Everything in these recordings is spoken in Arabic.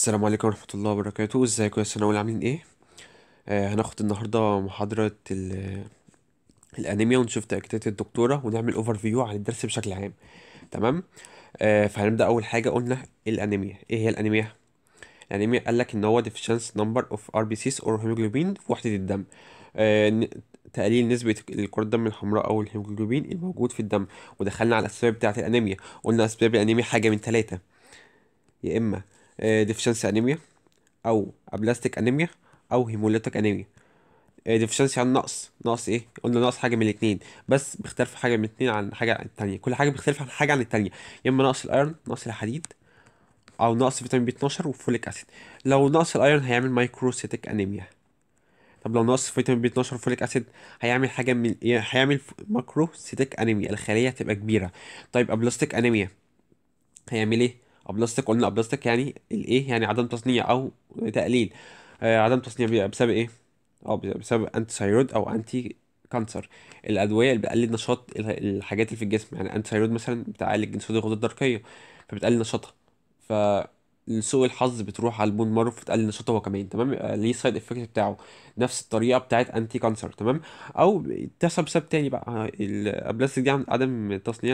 السلام عليكم ورحمة الله وبركاته ازيكم يا سنة عاملين ايه آه هناخد النهاردة محاضرة الانيميا ونشوف تأكيدات الدكتورة ونعمل اوفر فيو عن الدرس بشكل عام تمام آه فهنبدأ اول حاجة قلنا الانيميا ايه هي الانيميا الانيميا قال لك ان هو deficiency number of RBCs او هيموجلوبين في وحدة الدم آه تقليل نسبة الكرة الدم الحمراء أو الهيموجلوبين الموجود في الدم ودخلنا على الأسباب بتاعة الأنيميا قلنا أسباب الأنيميا حاجة من ثلاثة يا إما آه، ديفشنسي انيميا او ابلاستيك انيميا او هيموليتيك انيميا آه، ديفشنسي عن نقص نقص ايه قلنا نقص حاجه من الاثنين بس بيختلف حاجه من الاثنين عن حاجه عن الثانيه كل حاجه بتختلف عن حاجه عن الثانيه يا اما نقص الايرون نقص الحديد او نقص فيتامين بي 12 وفوليك اسيد لو نقص الايرون هيعمل مايكروسيتيك انيميا طب لو نقص فيتامين بي 12 وفوليك اسيد هيعمل حاجه من إيه؟ هيعمل ماكروسيتيك انيميا الخليه هتبقى كبيره طيب ابلاستيك انيميا هيعمل ايه ابلاستيك قلنا ابلاستيك يعني الايه يعني عدم تصنيع او تقليل آه عدم تصنيع بسبب ايه اه بسبب انتي ثايرويد او انتي كانسر الادويه اللي بتقلل نشاط الحاجات اللي في الجسم يعني انتي ثايرويد مثلا بتعالج انسولين الغدة الدرقيه فبتقلل نشاطها ف لسوء الحظ بتروح على البون مارو فتقلل نشاطه هو كمان تمام آه، ليه سايد افكت بتاعه نفس الطريقه بتاعت انتي كانسر تمام او تحصل بسبب تاني بقى آه، الابلاستيك دي عدم تصنيع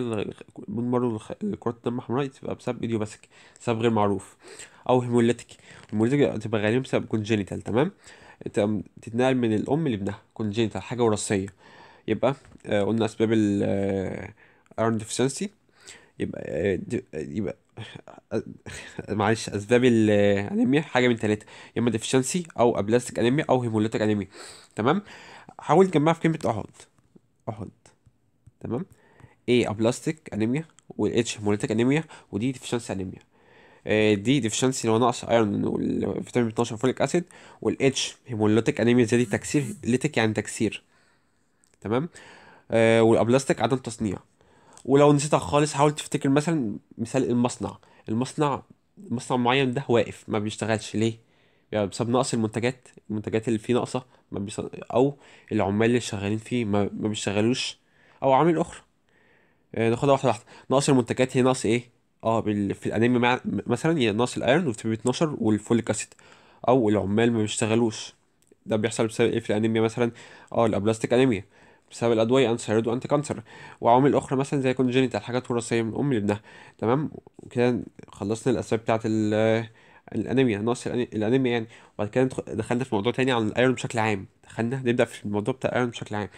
البون مارو الكرات الدم الحمراء تبقى بسبب ايديوباثيك سبب غير معروف او هيموليتيك هيموليتيك تبقى غالبا بسبب كونجينيتال تمام تتنقل من الام لابنها كونجينيتال حاجه وراثيه يبقى آه، قلنا اسباب ال ارن ديفشنسي يبقى يبقى معلش اسباب الانيميا حاجه من ثلاثه يا اما ديفشنسي او ابلاستيك انيميا او هيموليتيك انيميا تمام حاول تجمعها في كلمه احد احد تمام ايه ابلاستيك انيميا والاتش هيموليتيك انيميا ودي ديفشنسي انيميا دي ديفشنسي اللي هو نقص ايرون والفيتامين 12 فوليك اسيد والاتش هيموليتيك انيميا زي دي تكسير ليتك يعني تكسير تمام آه، والابلاستيك عدم تصنيع ولو نسيتها خالص حاول تفتكر مثلا مثال المصنع المصنع مصنع معين ده واقف ما بيشتغلش ليه يعني بسبب نقص المنتجات المنتجات اللي فيه ناقصه ما او العمال اللي شغالين فيه ما, ما بيشتغلوش او عوامل اخرى آه ناخدها واحده واحده نقص المنتجات هي نقص ايه اه في الانيميا مثلا هي نقص الايرون بي 12 والفوليك اسيد او العمال ما بيشتغلوش ده بيحصل بسبب ايه في الانيميا مثلا اه الابلاستيك انيميا بسبب الادويه انتي ثايرويد وانتي كانسر وعوامل اخرى مثلا زي كونجينيتال حاجات وراثيه من ام لابنها تمام وكده خلصنا الاسباب بتاعه الانيميا نقص الانيميا يعني وبعد كده دخلنا في موضوع تاني عن الايرون بشكل عام دخلنا نبدا في الموضوع بتاع الايرون بشكل عام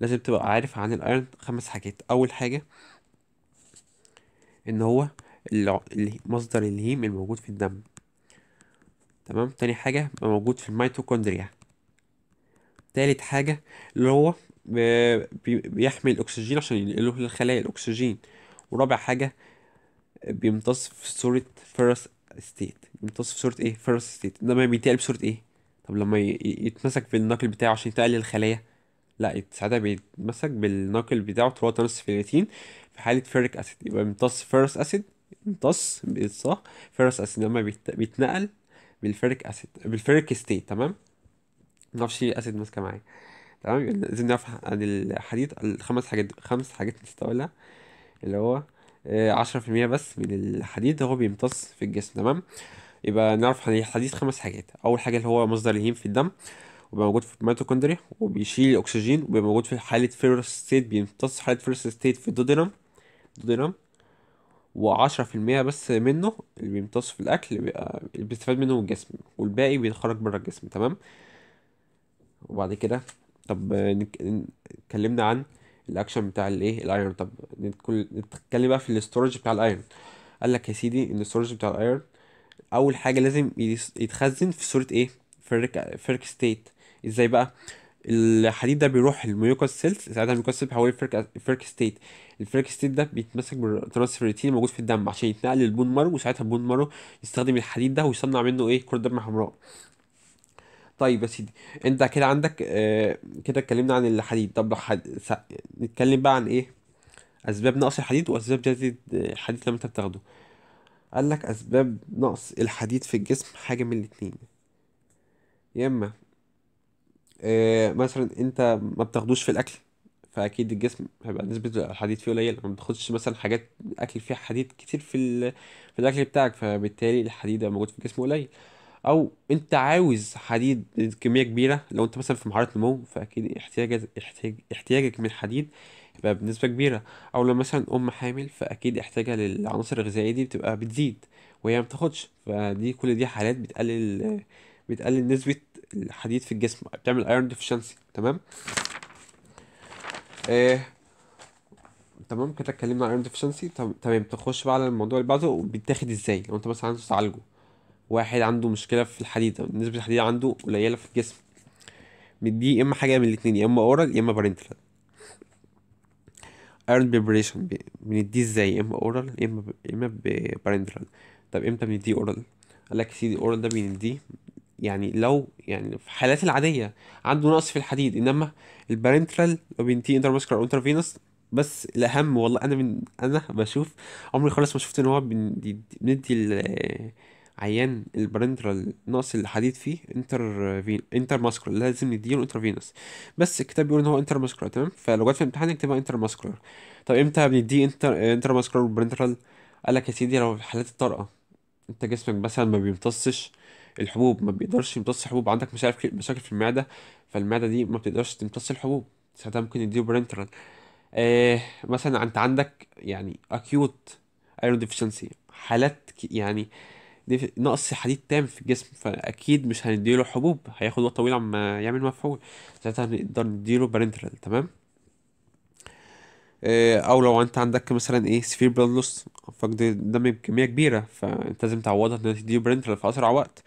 لازم تبقى عارف عن الايرون خمس حاجات اول حاجه ان هو مصدر الهيم الموجود في الدم تمام تاني حاجه موجود في الميتوكوندريا تالت حاجه اللي هو بيحمي الأكسجين عشان ينقله للخلايا الأكسجين ورابع حاجة بيمتص في صورة فيرس ستيت بيمتص في صورة ايه فيرس ستيت انما بيتقل بصورة ايه طب لما يتمسك بالنقل بتاعه عشان يتقل للخلايا لا ساعتها بيتمسك بالنقل بتاعه هو تنس فيريتين في حالة فيريك اسيد يبقى بيمتص فيرس اسيد يمتص بالصح فيرس اسيد لما بيتنقل بالفيريك اسيد بالفيريك ستيت تمام ما ليه اسيد ماسكة معايا تمام لازم نعرف عن الحديد الخمس حاجات خمس حاجات مستولة اللي هو آه، عشرة في المية بس من الحديد هو بيمتص في الجسم تمام يبقى نعرف عن الحديد خمس حاجات أول حاجة اللي هو مصدر الهيم في الدم وبيبقى موجود في الميتوكوندريا وبيشيل الأكسجين وبيبقى موجود في حالة فيروس ستيت بيمتص حالة فيروس ستيت في الدودينم الدودينم وعشرة في المية بس منه اللي بيمتص في الأكل بيبقى بيستفاد منه الجسم والباقي بيتخرج بره الجسم تمام وبعد كده طب نك- اتكلمنا عن الاكشن بتاع الايه الايرون طب نتكلم بقى في الاستورج بتاع الايرون قال لك يا سيدي ان الاستورج بتاع الايرون اول حاجه لازم يتخزن في صوره ايه فيرك فيرك ستيت ازاي بقى الحديد ده بيروح الميوكوس سيلز ساعتها الميوكوس سيلز بيحوله لفيرك فيرك ستيت الفيرك ستيت ده بيتمسك بالترانسفيرتين الموجود في الدم عشان يتنقل للبون مارو وساعتها البون مارو يستخدم الحديد ده ويصنع منه ايه كرة دم حمراء طيب يا سيدي انت كده عندك آه، كده اتكلمنا عن الحديد طب حد... س... نتكلم بقى عن ايه اسباب نقص الحديد واسباب زيادة الحديد لما انت بتاخده قال لك اسباب نقص الحديد في الجسم حاجه من الاتنين يا اما آه، مثلا انت ما بتاخدوش في الاكل فاكيد الجسم هيبقى نسبه الحديد فيه قليله ما بتاخدش مثلا حاجات اكل فيها حديد كتير في ال... في الاكل بتاعك فبالتالي الحديد موجود في الجسم قليل او انت عاوز حديد بكميه كبيره لو انت مثلا في مرحله النمو فاكيد احتياجك احتياج احتياجك من الحديد يبقى بنسبه كبيره او لو مثلا ام حامل فاكيد احتياجها للعناصر الغذائيه دي بتبقى بتزيد وهي ما بتاخدش فدي كل دي حالات بتقلل بتقلل نسبه الحديد في الجسم بتعمل ايرون ديفيشنسي تمام ايه تمام كده اتكلمنا عن ايرون ديفشنسي تمام تخش بقى على الموضوع اللي بعده بيتاخد ازاي لو انت مثلا عايز تعالجه واحد عنده مشكله في الحديده نسبه الحديده عنده قليله في الجسم دي يا اما حاجه من الاثنين يا اما اورال يا اما بارنتال ايرون بريبريشن بنديه ازاي يا اما اورال يا اما يا اما بارنتال طب امتى بنديه اورال قال لك سيدي اورال ده بنديه يعني لو يعني في الحالات العاديه عنده نقص في الحديد انما البارنتال لو بنديه انتر فينوس بس الاهم والله انا من انا بشوف عمري خالص ما شفت ان هو بندي عيان البرنترال نقص الحديد فيه انتر فين انتر ماسكولار لازم نديله انتر فينوس بس الكتاب بيقول ان هو انتر ماسكولار تمام فلو جت في الامتحان نكتبها انتر ماسكولار طب امتى بنديه انتر انتر ماسكولار والبرنترال قال لك يا سيدي لو في حالات الطارئه انت جسمك مثلا ما بيمتصش الحبوب ما بيقدرش يمتص حبوب عندك مش عارف مشاكل في المعده فالمعده دي ما بتقدرش تمتص الحبوب ساعتها ممكن نديله برنترال آه مثلا انت عندك يعني اكيوت ايرون ديفشنسي حالات يعني آه نقص حديد تام في الجسم فاكيد مش هنديله حبوب هياخد وقت طويل عما يعمل مفعول ساعتها هنقدر نديله بارنترال تمام آه، او لو انت عندك مثلا ايه سفير بلاد لوس فقد دم بكميه كبيره فانت لازم تعوضها ان تديله برنترال في اسرع وقت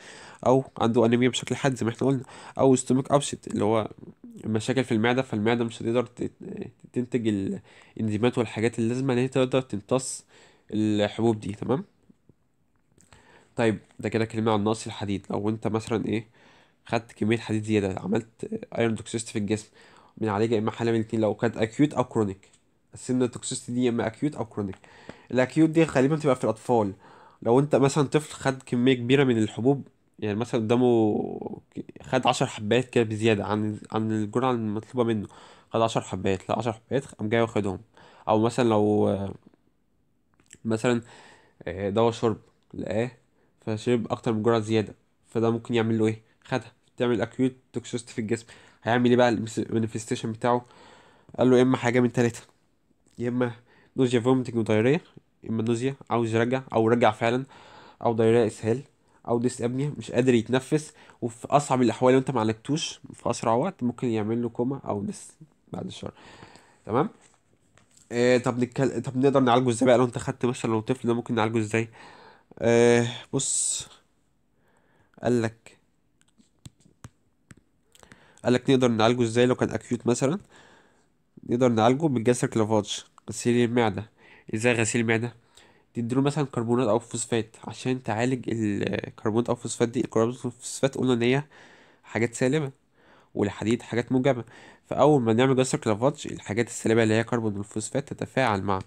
او عنده انيميا بشكل حاد زي ما احنا قلنا او ستومك ابسيت اللي هو مشاكل في المعده فالمعده مش هتقدر تنتج الانزيمات والحاجات اللازمه اللي هي تقدر تمتص الحبوب دي تمام طيب ده كده كلمة عن نقص الحديد لو انت مثلا ايه خدت كمية حديد زيادة عملت ايرون توكسيست في الجسم من عليه يا اما حالة من الاتنين لو كانت اكيوت او كرونيك قسمنا التوكسيستي دي يا اما اكيوت او كرونيك الاكيوت دي غالبا بتبقى في الاطفال لو انت مثلا طفل خد كمية كبيرة من الحبوب يعني مثلا قدامه خد عشر حبات كده بزيادة عن عن الجرعة المطلوبة منه خد عشر حبات لا عشر حبات قام جاي واخدهم أو مثلا لو آه، مثلا آه، دواء شرب لقاه فشرب اكتر بجرعه زياده فده ممكن يعمل له ايه خدها تعمل اكيوت توكسيست في الجسم هيعمل ايه بقى المانيفستيشن بتاعه قال له يا اما حاجه من ثلاثه يا اما نوزيا فوميتنج ودايريا اما نوزيا عاوز يرجع او رجع فعلا او دايريا اسهال او ديس ابنيا مش قادر يتنفس وفي اصعب الاحوال لو انت ما عالجتوش في اسرع وقت ممكن يعمل له كوما او ديس بعد الشهر تمام آه طب نتكلم طب نقدر نعالجه ازاي بقى لو انت خدت مثلا لو طفل ده ممكن نعالجه ازاي آه بص قالك قالك نقدر نعالجه ازاي لو كان اكيوت مثلا نقدر نعالجه بالجسر كلافاتش غسيل المعدة ازاي غسيل المعدة تديله مثلا كربونات او فوسفات عشان تعالج الكربونات او فوسفات دي الكربونات والفوسفات قلنا ان هي حاجات سالبة والحديد حاجات موجبة فأول ما نعمل جسر كلافاتش الحاجات السالبه اللي هي كربون والفوسفات تتفاعل مع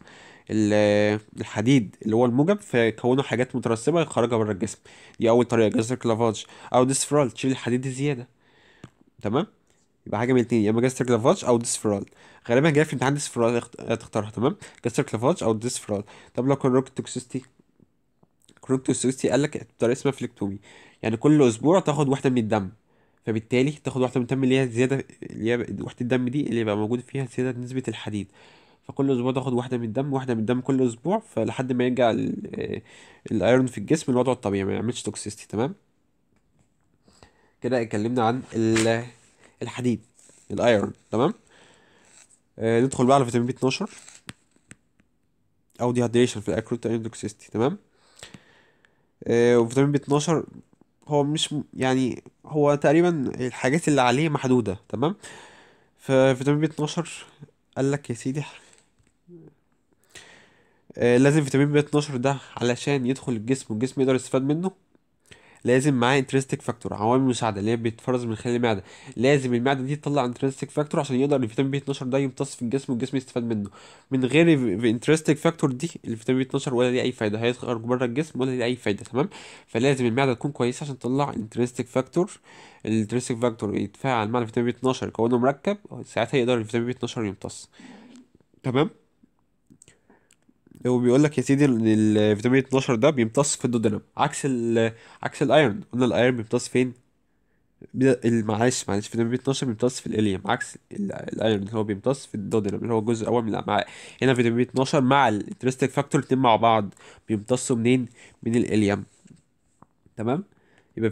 الحديد اللي هو الموجب فيكونوا حاجات مترسبة يخرجها بره الجسم دي أول طريقة جسر كلافاتش أو ديسفرال تشيل الحديد الزيادة تمام يبقى حاجه من الاثنين يا اما جاستر كلافاتش او ديسفرال غالبا جاي في امتحان ديسفرال تختارها تمام جاستر كلافاتش او ديسفرال طب لو كان توكسيستي كروك توكسيستي قال لك اسمها فليكتومي يعني كل اسبوع تاخد واحده من الدم فبالتالي تاخد واحده من الدم اللي هي زياده اللي هي وحده الدم دي اللي بقى موجود فيها زياده نسبه الحديد فكل اسبوع تاخد واحده من الدم واحده من الدم كل اسبوع فلحد ما يرجع الايرون آه، في الجسم لوضعه الطبيعي ما يعملش توكسيستي تمام كده اتكلمنا عن الحديد الايرون تمام آه ندخل بقى على فيتامين بي 12 او دي هيدريشن في الاكروت تمام آه وفيتامين بي 12 هو مش يعني هو تقريبا الحاجات اللي عليه محدودة تمام ففيتامين بي 12 قال لك يا سيدي آه، لازم فيتامين بي 12 ده علشان يدخل الجسم والجسم يقدر يستفاد منه لازم معاه انترستيك فاكتور عوامل مساعده اللي هي بتتفرز من خلال المعده لازم المعده دي تطلع انترستيك فاكتور عشان يقدر الفيتامين بي 12 ده يمتص في الجسم والجسم يستفاد منه من غير انترستيك فاكتور دي الفيتامين بي 12 ولا ليه اي فايده هيخرج بره الجسم ولا ليه اي فايده تمام فلازم المعده تكون كويسه عشان تطلع انترستيك فاكتور الانترستيك فاكتور يتفاعل مع الفيتامين بي 12 يكونه مركب ساعتها يقدر الفيتامين بي 12 يمتص تمام وبيقول لك يا سيدي الفيتامين 12 ده بيمتص في الدودنم عكس الـ عكس الايرون قلنا الايرون بيمتص فين معلش معلش فيتامين بي 12 بيمتص في الاليوم عكس الايرون اللي هو بيمتص في الدودنم اللي هو الجزء الاول من الامعاء هنا فيتامين بي 12 مع الانترستيك فاكتور الاثنين مع بعض بيمتصوا منين من الاليوم تمام يبقى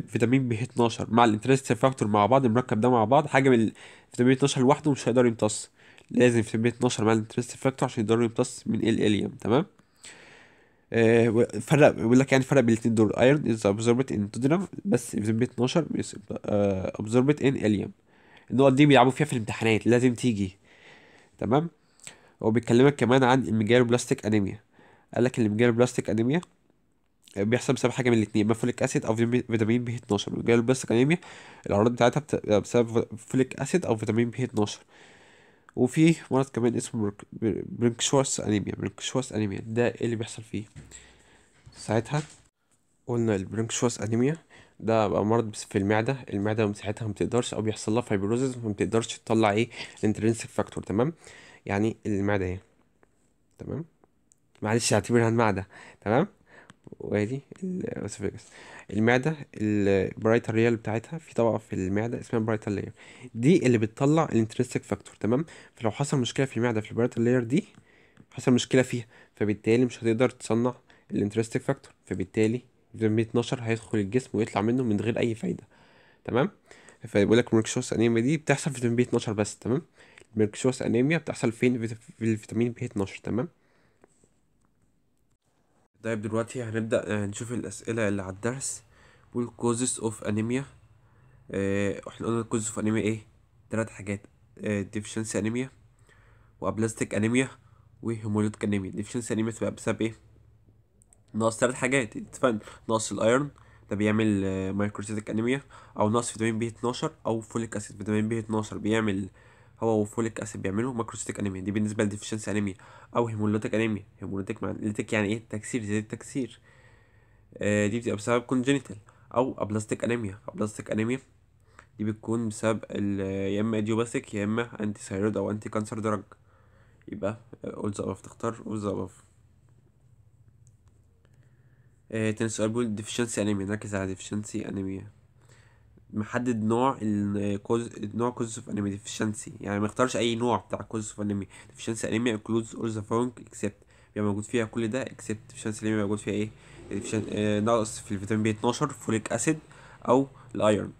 فيتامين بي 12 مع الانترستيك فاكتور مع بعض المركب ده مع بعض حاجه من فيتامين بي 12 لوحده مش هيقدر يمتص لازم في البيت 12 مع الانترست فاكتور عشان يقدروا يمتص من ال اليوم تمام آه، فرق بيقول لك يعني فرق بين الاثنين دول ايرون از ابزوربت ان تودنم بس في البيت 12 ابزوربت ان اليوم النقط دي بيلعبوا فيها في الامتحانات لازم تيجي تمام هو بيكلمك كمان عن بلاستيك انيميا قال لك بلاستيك انيميا آه، بيحصل بسبب حاجه من الاثنين فوليك اسيد او فيتامين بي 12 بلاستيك انيميا الاعراض بتاعتها بسبب فوليك اسيد او فيتامين بي 12 وفي مرض كمان اسمه برنكشواس انيميا برنكشواس انيميا ده ايه اللي بيحصل فيه ساعتها قلنا البرنكشواس انيميا ده بقى مرض بس في المعده المعده مساحتها ما بتقدرش او بيحصل لها فايبروزس ما بتقدرش تطلع ايه الانترنسك فاكتور تمام يعني المعده ايه تمام معلش اعتبرها المعده تمام وادي الاسوفيجس المعده البرايتر ريال بتاعتها في طبقه في المعده اسمها برايتر لاير دي اللي بتطلع الانترنسك فاكتور تمام فلو حصل مشكله في المعده في البرايتر لاير دي حصل مشكله فيها فبالتالي مش هتقدر تصنع الانترستيك فاكتور فبالتالي فيتامين 12 هيدخل الجسم ويطلع منه من غير اي فايده تمام فبيقول لك ميركشوس انيميا دي بتحصل في فيتامين بي 12 بس تمام ميركشوس انيميا بتحصل فين في الفيتامين بي 12 تمام طيب دلوقتي هنبدأ آه، نشوف الأسئلة اللي على الدرس بيقول causes of anemia اه احنا قلنا causes of anemia ايه؟ تلات حاجات آه، deficiency anemia وابلاستيك anemia hemolytic anemia deficiency anemia تبقى بسبب ايه؟ ناقص تلات حاجات اتفقنا ناقص الايرون ده بيعمل مايكروسيتك آه، انيميا او نقص فيتامين بي 12 او فوليك اسيد فيتامين بي 12 بيعمل هو وفوليك اسيد بيعمله ماكروسيتيك انيميا دي بالنسبه لديفشنسي انيميا او هيمولوتيك انيميا هيمولوتيك معناتك يعني ايه تكسير زي التكسير آه دي بتبقى بسبب كونجينيتال او ابلاستيك انيميا ابلاستيك انيميا دي بتكون بسبب يا اما ايديوباثيك يا اما انتي ثايرويد او انتي كانسر دراج يبقى اولز ذا تختار اولز آه، ذا تاني سؤال بيقول ديفشنسي انيميا نركز على ديفشنسي انيميا محدد نوع الكوز نوع كوز اوف انمي ديفشنسي يعني ما يختارش اي نوع بتاع كوز اوف انمي ديفشنسي انمي انكلودز اول ذا فونك اكسبت بيبقى موجود فيها كل ده اكسبت ديفشنسي انمي موجود فيها ايه اه نقص في الفيتامين بي 12 فوليك اسيد او الايرون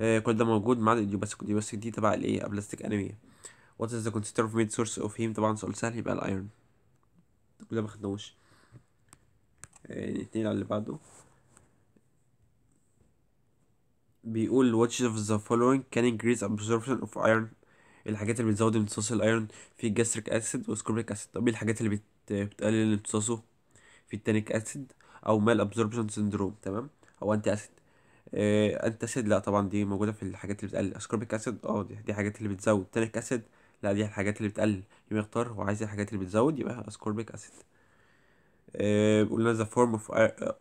اه كل ده موجود مع الديو بس دي تبع الايه ابلاستيك انمي وات از ذا كونستر اوف ميد سورس اوف هيم طبعا سؤال سهل يبقى الايرون كل ده ما خدناهوش اه يعني على اللي بعده بيقول واتش اوف ذا فولوينج كان انكريز absorption اوف ايرون الحاجات اللي بتزود امتصاص الايرون في جاستريك اسيد واسكوربيك اسيد طب ايه الحاجات اللي بتقلل امتصاصه في التانيك اسيد او مال ابزوربشن سندروم تمام او انتي اسيد آه انتي اسيد لا طبعا دي موجوده في الحاجات اللي بتقلل اسكوربيك اسيد اه دي, دي حاجات اللي بتزود تانيك اسيد لا دي الحاجات اللي بتقلل يبقى اختار هو عايز الحاجات اللي بتزود يبقى اسكوربيك اسيد آه، قلنا ذا فورم اوف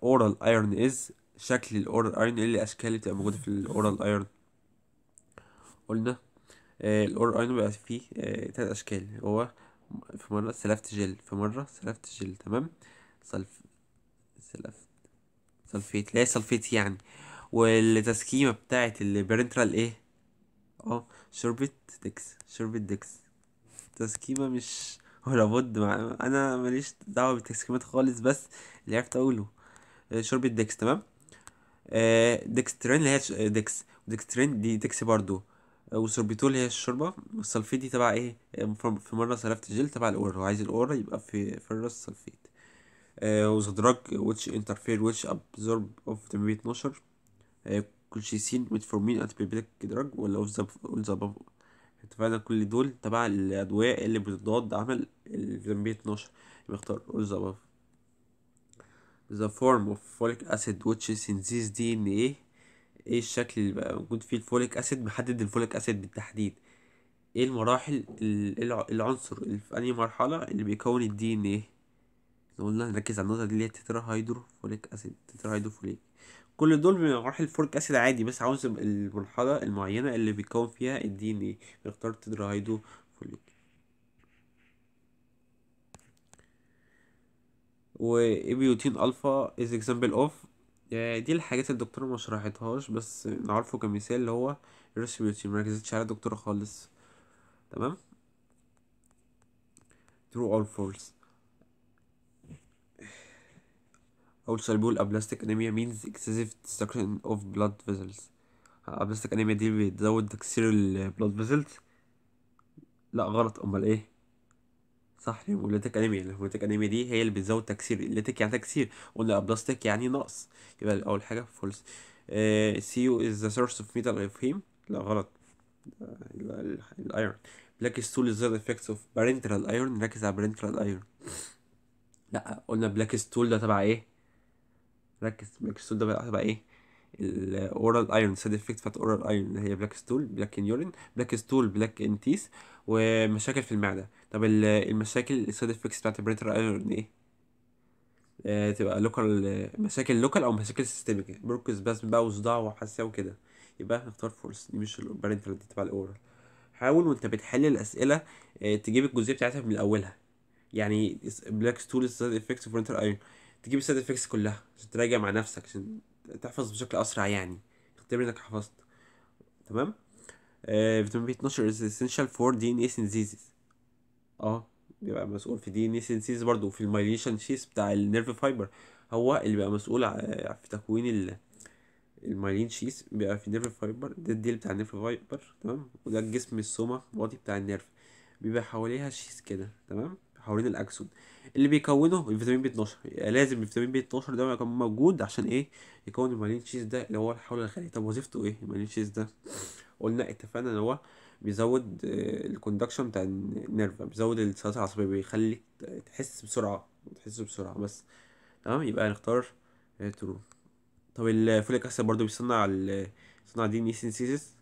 اورال ايرون از شكل الاورال ايرون ايه الاشكال اللي بتبقى موجوده في الاورال ايرون قلنا آه، الاورال ايرون بيبقى فيه آه تلات اشكال هو في مره سلفت جل في مره سلفت جل تمام سلف سلف سلفيت لا سلفيت يعني والتسكيمه بتاعه البرنترال ايه اه شربت ديكس شربت ديكس تسكيمة مش ولا بد مع... انا ماليش دعوة بالتسكيمات خالص بس اللي عرفت اقوله آه، شربت ديكس تمام آه، ديكسترين اللي هي آه، ديكس ديكسترين دي ديكس برضو آه، وسوربيتول هي الشوربه والسلفيت دي تبع ايه في مره صرفت جل تبع الاور هو عايز الاور يبقى في فيروس سلفيت وذا دراج ويتش انترفير ويتش absorb اوف vitamin B12 كولشيسين ميتفورمين انتيبيبيتيك دراج ولا اوف ذا اتفقنا كل دول تبع الادوية اللي بتضاد عمل الفيتامين B12 بختار اوف ذا the form of folic acid which is in this DNA ايه الشكل اللي بقى موجود فيه الفوليك اسيد بيحدد الفوليك اسيد بالتحديد ايه المراحل العنصر اللي في انهي مرحله اللي بيكون الدي ان ايه قلنا نركز على النقطه دي اللي هي تترا هيدروفوليك اسيد تترا هيدروفوليك كل دول من مراحل الفوليك اسيد عادي بس عاوز المرحله المعينه اللي بيكون فيها الدي ان ايه بنختار تترا هيدروفوليك وابيوتين الفا از اكزامبل اوف دي الحاجات الدكتوره ما شرحتهاش بس نعرفه كمثال اللي هو الريسبيوتين مركزتش على الدكتوره خالص تمام true or false also بيقول ابلاستيك anemia means excessive destruction of blood vessels ابلاستيك anemia دي بتزود تكسير ال blood vessels لا غلط امال ايه صح هيموليتيك انيميا الهيموليتيك انيميا دي هي اللي بتزود تكسير الليتيك يعني تكسير قلنا بلاستيك يعني نقص يبقى اول حاجه فولس سي يو از ذا سورس اوف ميتال اوف هيم لا غلط الايرون بلاك ستول از ذا افكتس اوف بارنترال ايرون ركز على بارنترال ايرون لا قلنا بلاك ستول ده تبع ايه ركز بلاك ستول ده تبع ايه الاورال ايرون سايد افكت بتاعت اورال ايرون اللي هي بلاك ستول بلاك ان يورين بلاك ستول بلاك ان تيس ومشاكل في المعده طب المشاكل السايد افكت بتاعت بريتر ايرون ايه آه، تبقى لوكال مشاكل لوكال او مشاكل سيستميك بروكس بس بقى وصداع وحساسيه وكده يبقى هنختار فورس دي مش البارنتال دي تبع الاورال حاول وانت بتحل الاسئله آه، تجيب الجزئيه بتاعتها من اولها يعني بلاك ستول سايد افكت فرونتال ايرون تجيب السايد افكت كلها عشان تراجع مع نفسك عشان تحفظ بشكل اسرع يعني اختبر انك حفظت تمام آه، فيتامين بي 12 از اسينشال فور دي ان اي سينثيسيس اه بيبقى مسؤول في دي ان اي سينثيسيس برضه وفي المايليشن شيس بتاع النيرف فايبر هو اللي بيبقى مسؤول في تكوين ال المايلين شيس بيبقى في نيرف فايبر ده الديل بتاع النيرف فايبر تمام وده الجسم السوما بودي بتاع النيرف بيبقى حواليها شيس كده تمام حوالين الاكسون اللي بيكونه الفيتامين بي 12 لازم الفيتامين بي 12 ده يكون موجود عشان ايه يكون المالين تشيز ده اللي هو الحول الخلي طب وظيفته ايه المالين تشيز ده قلنا اتفقنا ان هو بيزود آه، الكوندكشن بتاع النيرف بيزود السلاسل العصبيه بيخليك تحس بسرعه تحس بسرعه بس تمام يبقى هنختار آه، ترو طب الفوليك اسيد برضه بيصنع بيصنع دي ان اي سينثيسيس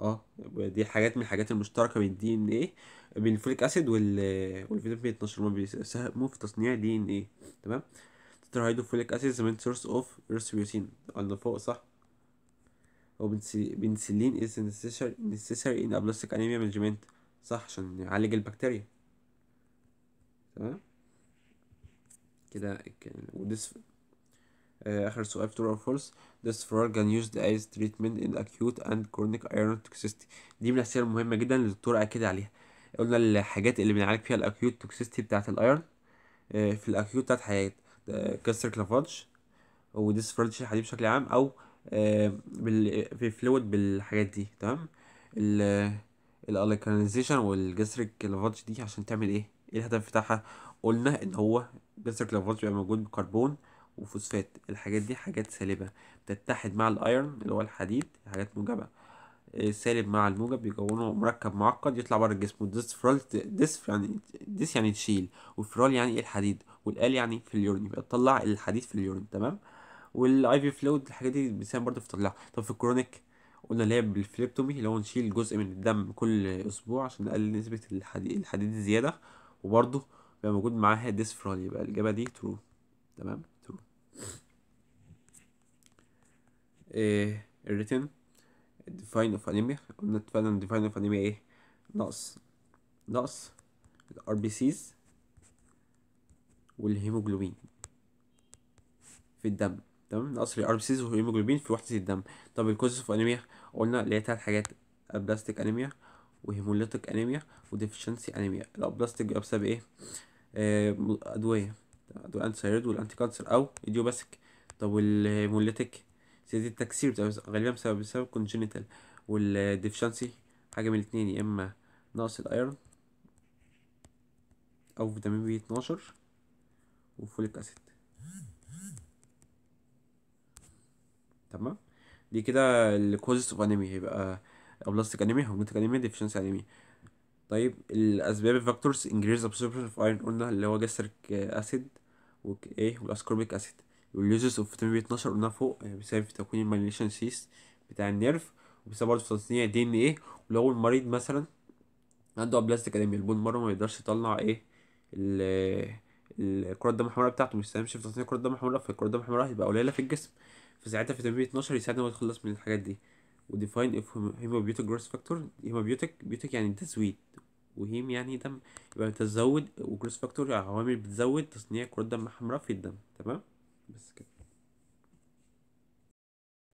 اه دي حاجات من الحاجات المشتركه بين الدي ان ايه بالفوليك اسيد وال والفيتامين 12 هما بيساهموا في تصنيع دي ان ايه تمام تترهيدروفوليك اسيد ذا سورس اوف ريسبيوتين قلنا فوق صح وبنسلين از necessary necessary in ablastic anemia management صح عشان يعالج البكتيريا تمام كده وديس آه، اخر سؤال true or false this drug كان يوزد as تريتمنت ان اكيوت اند كرونيك ايرون توكسيستي دي من الاسئله المهمه جدا اللي الدكتور اكد عليها قلنا الحاجات اللي بنعالج فيها الاكيوت توكسيستي بتاعه الايرن آه، في الاكيوت بتاعه حياه كسر كلافاج وديسفرج الحديد بشكل عام او آه، في فلويد بالحاجات دي تمام الالكانيزيشن والجسر كلافاج دي عشان تعمل ايه ايه الهدف بتاعها قلنا ان هو جسر كلافاج بيبقى موجود بكربون وفوسفات الحاجات دي حاجات سالبه بتتحد مع الايرن اللي هو الحديد حاجات موجبه سالب مع الموجب بيكونوا مركب معقد يطلع بره الجسم والديسفرال ديس يعني ديس يعني تشيل والفرال يعني الحديد والال يعني في اليورين يبقى تطلع الحديد في اليورين تمام والاي في فلويد الحاجات دي بيساهم برضه في تطلعها طب في الكرونيك قلنا اللي هي بالفليبتومي اللي هو نشيل جزء من الدم كل اسبوع عشان نقلل نسبه الحديد, الحديد الزياده وبرضه بيبقى موجود معاها ديسفرال يبقى الاجابه دي ترو تمام ترو ايه الريتن define of anemia قلنا فعلا define اوف انيميا ايه نقص نقص الار بي سيز والهيموجلوبين في الدم تمام نقص الار بي سيز والهيموجلوبين في وحده الدم طب الكوزز اوف انيميا قلنا اللي هي تلات حاجات ابلاستيك انيميا وهيموليتيك انيميا وديفشنسي انيميا الابلاستيك بيبقى بسبب ايه آه، ادويه ادويه انتي سيريد والانتي كانسر او ايديوباسك طب والهيموليتيك زي التكسير بتبقى غالبا بسبب بسبب كونجينيتال والديفشنسي حاجة من الاتنين يا إما نقص الأيرون أو فيتامين بي اتناشر وفوليك أسيد تمام دي كده الكوزس اوف انيميا هيبقى بلاستيك انيميا هوموتيك انيميا ديفشنسي انيميا طيب الاسباب الفاكتورز انجريز ابسوربشن اوف ايرون قلنا اللي هو جاستريك اسيد وايه والاسكوربيك اسيد واليوزرز اوف 12 قلنا فوق بيساهم في تكوين المايليشن سيست بتاع النيرف وبيساهم برضه في تصنيع دي ان ايه ولو المريض مثلا عنده ابلاستيك ادمي البون مرة ما يقدرش يطلع ايه الكرات الدم الحمراء بتاعته مش ساهمش في تصنيع الكرات الدم الحمراء فالكرات الدم الحمراء هيبقى قليله في الجسم فساعتها في تمرين 12 يساعدنا يتخلص من الحاجات دي وديفاين اف هيموبيوتيك جروس فاكتور هيموبيوتيك بيوتيك يعني تزويد وهيم يعني دم يبقى تزود وجروس فاكتور يعني عوامل بتزود تصنيع كرات الدم الحمراء في الدم تمام biscuit